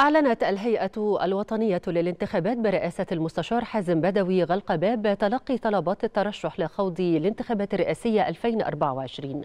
أعلنت الهيئة الوطنية للانتخابات برئاسة المستشار حازم بدوي غلق باب تلقي طلبات الترشح لخوض الانتخابات الرئاسية 2024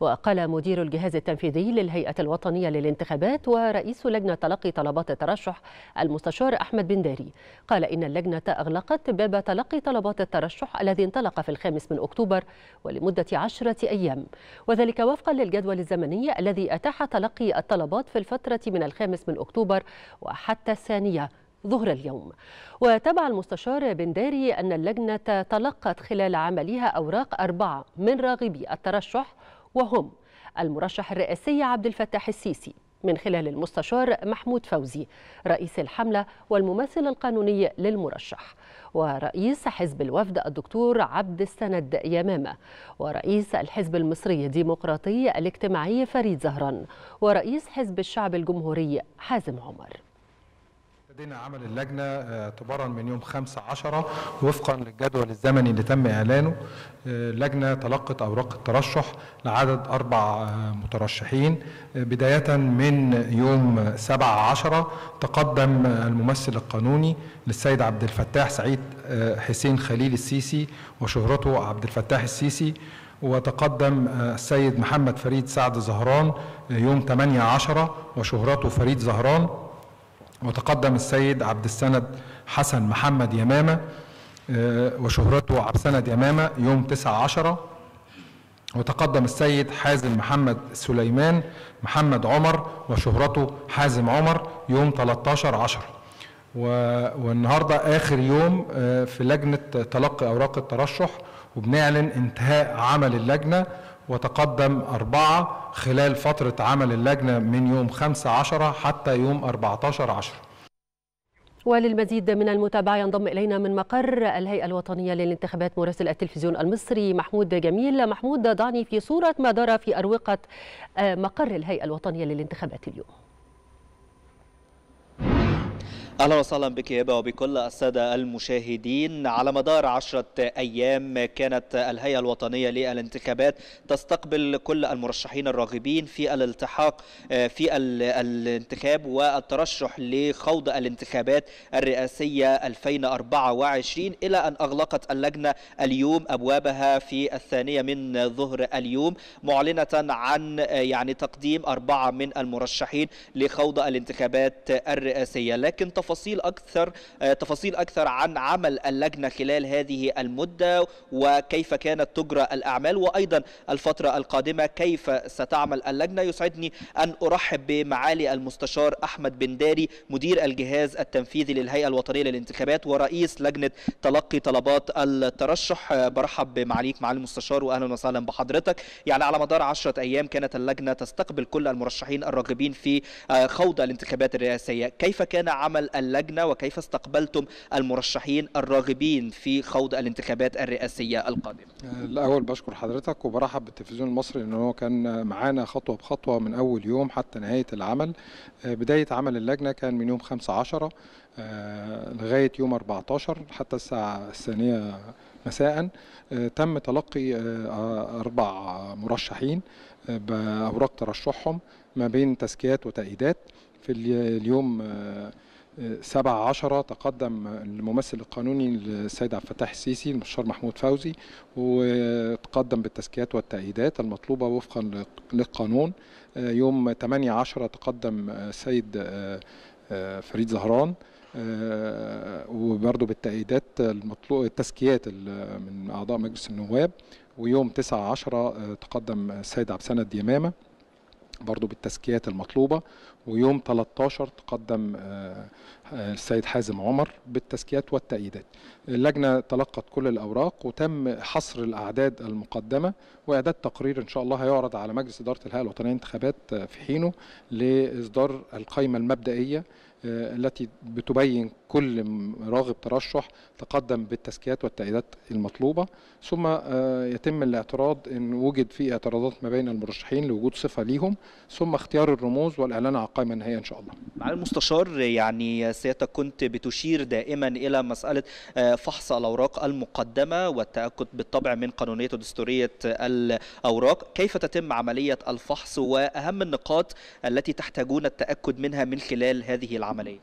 وقال مدير الجهاز التنفيذي للهيئة الوطنية للانتخابات ورئيس لجنة تلقي طلبات الترشح المستشار أحمد بن داري قال إن اللجنة أغلقت باب تلقي طلبات الترشح الذي انطلق في الخامس من أكتوبر ولمدة عشرة أيام وذلك وفقا للجدول الزمني الذي أتاح تلقي الطلبات في الفترة من الخامس من أكتوبر وحتى الثانية ظهر اليوم وتابع المستشار بن داري أن اللجنة تلقت خلال عملها أوراق أربعة من راغبي الترشح وهم المرشح الرئاسي عبد الفتاح السيسي من خلال المستشار محمود فوزي رئيس الحملة والممثل القانوني للمرشح ورئيس حزب الوفد الدكتور عبد السند يمامة ورئيس الحزب المصري الديمقراطي الاجتماعي فريد زهران ورئيس حزب الشعب الجمهوري حازم عمر استدينا عمل اللجنة آه، اعتبارا من يوم 5 10 وفقا للجدول الزمني اللي تم إعلانه آه، اللجنة تلقت أوراق الترشح لعدد أربع آه، مترشحين بداية من يوم 7 10 تقدم الممثل القانوني للسيد عبد الفتاح سعيد حسين خليل السيسي وشهرته عبد الفتاح السيسي وتقدم السيد محمد فريد سعد زهران يوم 8 10 وشهرته فريد زهران وتقدم السيد عبد السند حسن محمد يمامة آه، وشهرته عبد السند يمامة يوم 9 10 وتقدم السيد حازم محمد سليمان محمد عمر وشهرته حازم عمر يوم 13 10 والنهارده اخر يوم آه، في لجنه تلقي اوراق الترشح وبنعلن انتهاء عمل اللجنه وتقدم أربعة خلال فترة عمل اللجنة من يوم 5 عشرة حتى يوم 14 عشر وللمزيد من المتابعة ينضم إلينا من مقر الهيئة الوطنية للانتخابات مراسل التلفزيون المصري محمود جميل محمود ضعني في صورة ما دار في أروقة آه، مقر الهيئة الوطنية للانتخابات اليوم اهلا وسهلا بك هبه وبكل الساده المشاهدين على مدار عشرة ايام كانت الهيئه الوطنيه للانتخابات تستقبل كل المرشحين الراغبين في الالتحاق آه، في الانتخاب والترشح لخوض الانتخابات الرئاسيه 2024 الى ان اغلقت اللجنه اليوم ابوابها في الثانيه من ظهر اليوم معلنه عن آه، يعني تقديم اربعه من المرشحين لخوض الانتخابات الرئاسيه لكن تفاصيل اكثر آه، تفاصيل اكثر عن عمل اللجنه خلال هذه المده وكيف كانت تجرى الاعمال وايضا الفتره القادمه كيف ستعمل اللجنه يسعدني ان ارحب بمعالي المستشار احمد بن داري مدير الجهاز التنفيذي للهيئه الوطنيه للانتخابات ورئيس لجنه تلقي طلبات الترشح آه، برحب بمعاليك معالي المستشار واهلا وسهلا بحضرتك يعني على مدار 10 ايام كانت اللجنه تستقبل كل المرشحين الراغبين في آه، خوض الانتخابات الرئاسيه كيف كان عمل اللجنة وكيف استقبلتم المرشحين الراغبين في خوض الانتخابات الرئاسية القادمة آه، الأول بشكر حضرتك وبرحب بالتلفزيون المصري أنه كان معانا خطوة بخطوة من أول يوم حتى نهاية العمل آه، بداية عمل اللجنة كان من يوم 5 10 آه، لغاية يوم 14 حتى الساعة الثانية مساء تم تلقي أربع مرشحين بأوراق ترشحهم ما بين تزكيات وتأييدات في اليوم سبعة عشرة تقدم الممثل القانوني السيد عبد الفتاح السيسي المستشار محمود فوزي وتقدم بالتزكيات والتأييدات المطلوبة وفقا للقانون يوم 8 عشرة تقدم السيد آه، آه، فريد زهران آه، وبرضه بالتأييدات المطلوبة التزكيات من أعضاء مجلس النواب ويوم 9 10 تقدم السيد عبد السند يمامه برضه بالتزكيات المطلوبة ويوم 13 تقدم آه، آه، السيد حازم عمر بالتزكيات والتأييدات اللجنة تلقت كل الأوراق وتم حصر الأعداد المقدمة وإعداد تقرير إن شاء الله هيعرض على مجلس إدارة الهيئة الوطنية الانتخابات آه، في حينه لإصدار القائمة المبدئية آه، التي بتبين كل راغب ترشح تقدم بالتزكيات والتأييدات المطلوبة ثم آه، يتم الاعتراض إن وجد في اعتراضات ما بين المرشحين لوجود صفة ليهم ثم اختيار الرموز والإعلان عن القائمة النهائية إن شاء الله مع المستشار يعني سيادتك كنت بتشير دائما إلى مسألة آه، فحص الأوراق المقدمة والتأكد بالطبع من قانونية ودستورية الأوراق كيف تتم عملية الفحص وأهم النقاط التي تحتاجون التأكد منها من خلال هذه العملية العمليه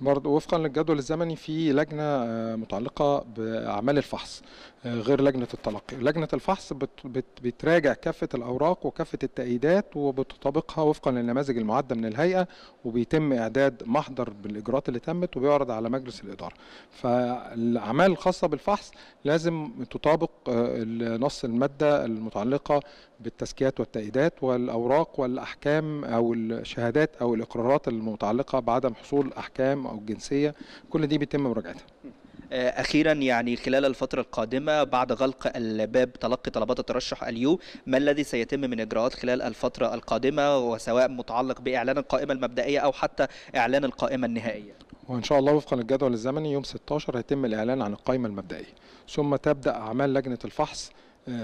برضه وفقا للجدول الزمني في لجنه آه، متعلقه باعمال الفحص آه، غير لجنه التلقي لجنه الفحص بت بت بتراجع كافه الاوراق وكافه التأييدات وبتطابقها وفقا للنماذج المعده من الهيئه وبيتم اعداد محضر بالاجراءات اللي تمت وبيعرض على مجلس الاداره فالاعمال الخاصه بالفحص لازم تطابق آه، نص الماده المتعلقه بالتزكيات والتأييدات والاوراق والاحكام او الشهادات او الاقرارات المتعلقه بعدم حصول احكام او جنسيه كل دي بيتم مراجعتها آه، أخيرا يعني خلال الفترة القادمة بعد غلق الباب تلقي طلبات الترشح اليو ما الذي سيتم من إجراءات خلال الفترة القادمة وسواء متعلق بإعلان القائمة المبدئية أو حتى إعلان القائمة النهائية وإن شاء الله وفقا للجدول الزمني يوم 16 هيتم الإعلان عن القائمة المبدئية ثم تبدأ أعمال لجنة الفحص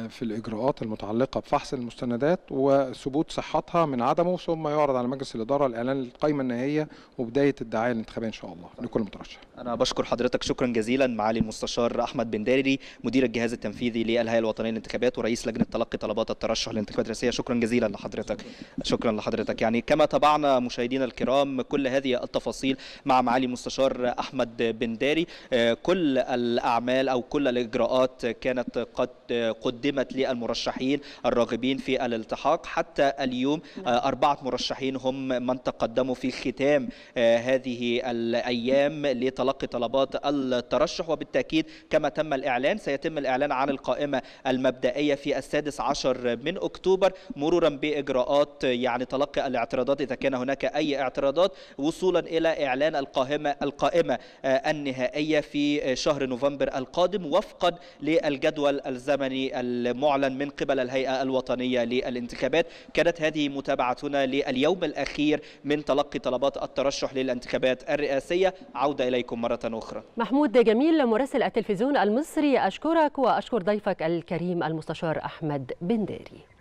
في الإجراءات المتعلقة بفحص المستندات وثبوت صحتها من عدمه ثم يعرض على مجلس الإدارة الإعلان القائمة النهائية وبداية الدعاية الانتخابية إن شاء الله لكل مترشح أنا بشكر حضرتك شكرا جزيلا معالي المستشار أحمد بن داري مدير الجهاز التنفيذي للهيئة الوطنية للانتخابات ورئيس لجنة تلقي طلبات الترشح للانتخابات الرئاسية شكرا جزيلا لحضرتك شكرا لحضرتك يعني كما تابعنا مشاهدينا الكرام كل هذه التفاصيل مع معالي المستشار أحمد بن داري آه، كل الأعمال أو كل الإجراءات كانت قد قد قدمت للمرشحين الراغبين في الالتحاق حتى اليوم نعم. آه، أربعة مرشحين هم من تقدموا في ختام آه، هذه الأيام لتلقي طلبات الترشح وبالتأكيد كما تم الإعلان سيتم الإعلان عن القائمة المبدئية في السادس عشر من أكتوبر مرورا بإجراءات يعني تلقي الاعتراضات إذا كان هناك أي اعتراضات وصولا إلى إعلان القائمة القائمة آه، النهائية في شهر نوفمبر القادم وفقا للجدول الزمني المعلن من قبل الهيئة الوطنية للانتخابات كانت هذه متابعتنا لليوم الأخير من تلقي طلبات الترشح للانتخابات الرئاسية عودة إليكم مرة أخرى محمود جميل مراسل التلفزيون المصري أشكرك وأشكر ضيفك الكريم المستشار أحمد بنداري